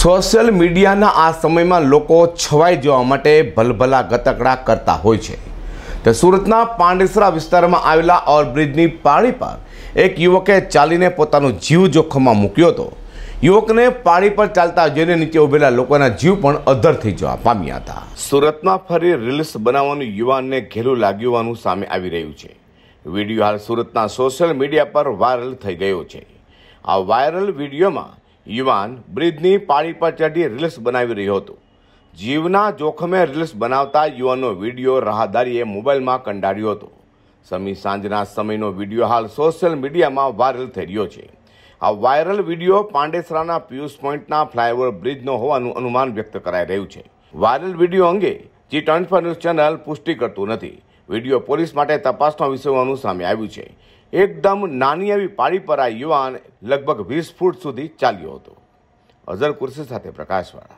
social મીડિયાના આ સમયમાં લોકો છવાઈ જવા માટે ભલભલા ગતકડા કરતા હોય છે તો સુરતના પાંડેસરા વિસ્તારમાં આવેલા ઓવરબ્રિજની પાળી પર એક યુવકે ચાલીને પોતાનો જીવ જોખમમાં મૂક્યો હતો યુવકને પાળી પર ચાલતા જોઈને નીચે ઉભેલા લોકોના જીવ પણ અધર થઈ જવા પામ્યા હતા સુરતમાં ફરી રિલ્સ બનાવવાનું યુવાનને ઘેલું લાગ્યું સામે આવી રહ્યું છે વિડીયો હાલ સુરતના સોશિયલ મીડિયા પર વાયરલ થઈ ગયો છે આ વાયરલ વિડીયોમાં યુવાન બ્રિજની પાળી પર ચઢી રિલ્સ બનાવી રહ્યો હતો જીવના જોખમે રિલ્સ બનાવતા યુવાનનો વિડીયો રાહદારીએ મોબાઈલમાં કંડાર્યો હતો સમી સાંજના સમયનો વિડીયો હાલ સોશિયલ મીડિયામાં વાયરલ થઈ રહ્યો છે આ વાયરલ વિડીયો પાંડેસરાના પિયુષ પોઈન્ટના ફ્લાયઓવર બ્રિજનો હોવાનું અનુમાન વ્યક્ત કરાઈ રહ્યું છે વાયરલ વિડીયો અંગે જી ટ્વેન્ટી ન્યૂઝ ચેનલ પુષ્ટિ કરતું નથી વિડીયો પોલીસ માટે તપાસનો વિષય હોવાનું સામે આવ્યું છે એકદમ નાની એવી પાળી પર આ યુવાન લગભગ વીસ ફૂટ સુધી ચાલ્યો હતો અઝર કુર્સી સાથે પ્રકાશવાળા